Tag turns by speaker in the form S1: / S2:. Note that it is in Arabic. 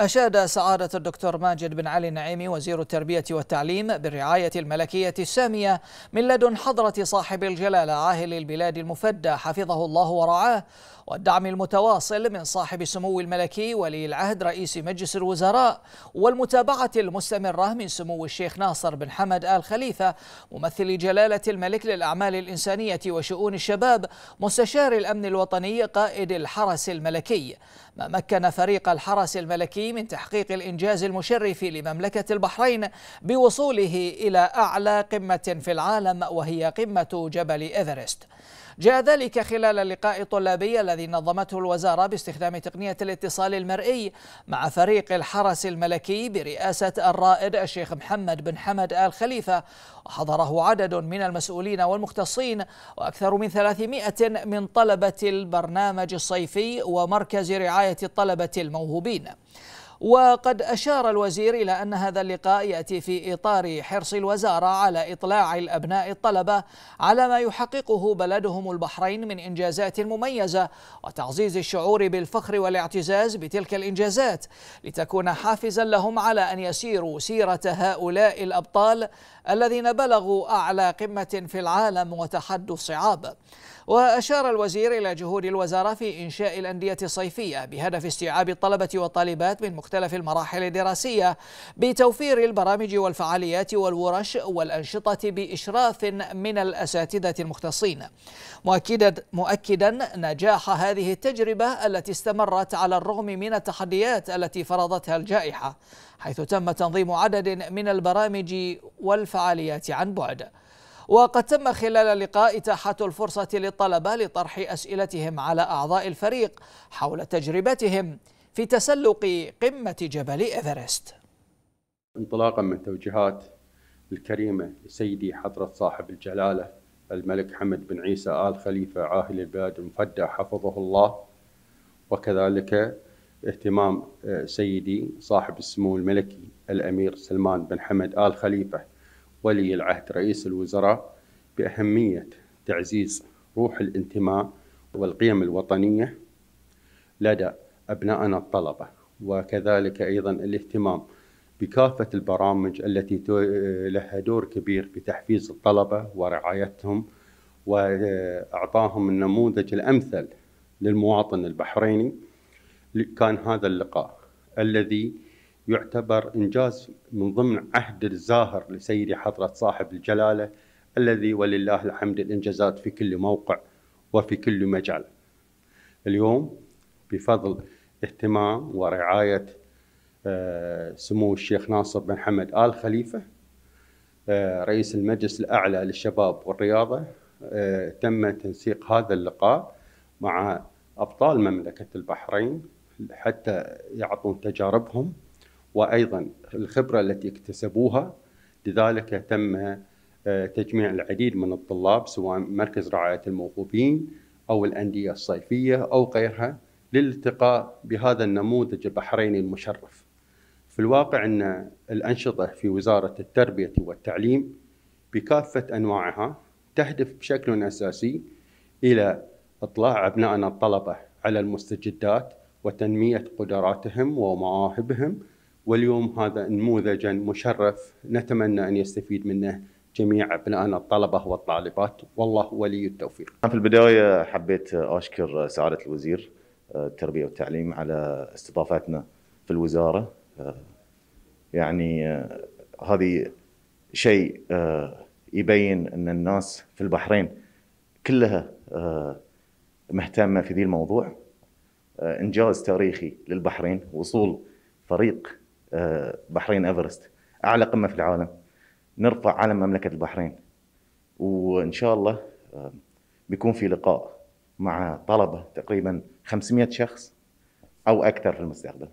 S1: أشاد سعادة الدكتور ماجد بن علي النعيمي وزير التربية والتعليم بالرعاية الملكية السامية من لدن حضرة صاحب الجلالة عاهل البلاد المفدى حفظه الله ورعاه والدعم المتواصل من صاحب سمو الملكي ولي العهد رئيس مجلس الوزراء والمتابعة المستمرة من سمو الشيخ ناصر بن حمد آل خليفة ممثل جلالة الملك للأعمال الإنسانية وشؤون الشباب مستشار الأمن الوطني قائد الحرس الملكي ما مكن فريق الحرس الملكي من تحقيق الإنجاز المشرف لمملكة البحرين بوصوله إلى أعلى قمة في العالم وهي قمة جبل إيفرست جاء ذلك خلال اللقاء الطلابي الذي نظمته الوزارة باستخدام تقنية الاتصال المرئي مع فريق الحرس الملكي برئاسة الرائد الشيخ محمد بن حمد آل خليفة وحضره عدد من المسؤولين والمختصين وأكثر من 300 من طلبة البرنامج الصيفي ومركز رعاية الطلبة الموهوبين وقد أشار الوزير إلى أن هذا اللقاء يأتي في إطار حرص الوزارة على إطلاع الأبناء الطلبة على ما يحققه بلدهم البحرين من إنجازات مميزة وتعزيز الشعور بالفخر والاعتزاز بتلك الإنجازات لتكون حافزا لهم على أن يسيروا سيرة هؤلاء الأبطال الذين بلغوا أعلى قمة في العالم وتحدوا الصعاب وأشار الوزير إلى جهود الوزارة في إنشاء الأندية الصيفية بهدف استيعاب الطلبة والطالبات من مختلف المراحل الدراسية بتوفير البرامج والفعاليات والورش والأنشطة بإشراف من الأساتذة المختصين مؤكدا, مؤكدا نجاح هذه التجربة التي استمرت على الرغم من التحديات التي فرضتها الجائحة حيث تم تنظيم عدد من البرامج والفعاليات عن بعد وقد تم خلال اللقاء إتاحة الفرصة للطلبة لطرح أسئلتهم على أعضاء الفريق حول تجربتهم في تسلق قمة جبل إيفرست
S2: انطلاقا من توجيهات الكريمة لسيدي حضرة صاحب الجلالة الملك حمد بن عيسى آل خليفة عاهل البلاد المفدى حفظه الله وكذلك اهتمام آه، سيدي صاحب السمو الملكي الأمير سلمان بن حمد آل خليفة ولي العهد رئيس الوزراء بأهمية تعزيز روح الانتماء والقيم الوطنية لدى أبنائنا الطلبة وكذلك أيضا الاهتمام بكافة البرامج التي لها دور كبير في تحفيز الطلبة ورعايتهم وإعطاهم النموذج الأمثل للمواطن البحريني كان هذا اللقاء الذي يعتبر إنجاز من ضمن عهد الزاهر لسيدي حضرة صاحب الجلالة الذي ولله الحمد الإنجازات في كل موقع وفي كل مجال اليوم بفضل اهتمام ورعاية آه، سمو الشيخ ناصر بن حمد آل خليفة آه، رئيس المجلس الأعلى للشباب والرياضة آه، تم تنسيق هذا اللقاء مع أبطال مملكة البحرين حتى يعطون تجاربهم وأيضا الخبرة التي اكتسبوها لذلك تم تجميع العديد من الطلاب سواء مركز رعاية الموهوبين أو الأندية الصيفية أو غيرها للالتقاء بهذا النموذج البحريني المشرف في الواقع أن الأنشطة في وزارة التربية والتعليم بكافة أنواعها تهدف بشكل أساسي إلى إطلاع أبنائنا الطلبة على المستجدات وتنمية قدراتهم ومواهبهم واليوم هذا نموذجا مشرف نتمنى أن يستفيد منه جميع ابنائنا الطلبه والطالبات والله ولي التوفيق.
S3: في البدايه حبيت اشكر سعاده الوزير التربيه والتعليم على استضافتنا في الوزاره يعني هذه شيء يبين ان الناس في البحرين كلها مهتمه في ذي الموضوع انجاز تاريخي للبحرين وصول فريق بحرين ايفرست اعلى قمه في العالم نرفع علم مملكه البحرين وان شاء الله بيكون في لقاء مع طلبه تقريبا 500 شخص او اكثر في المستقبل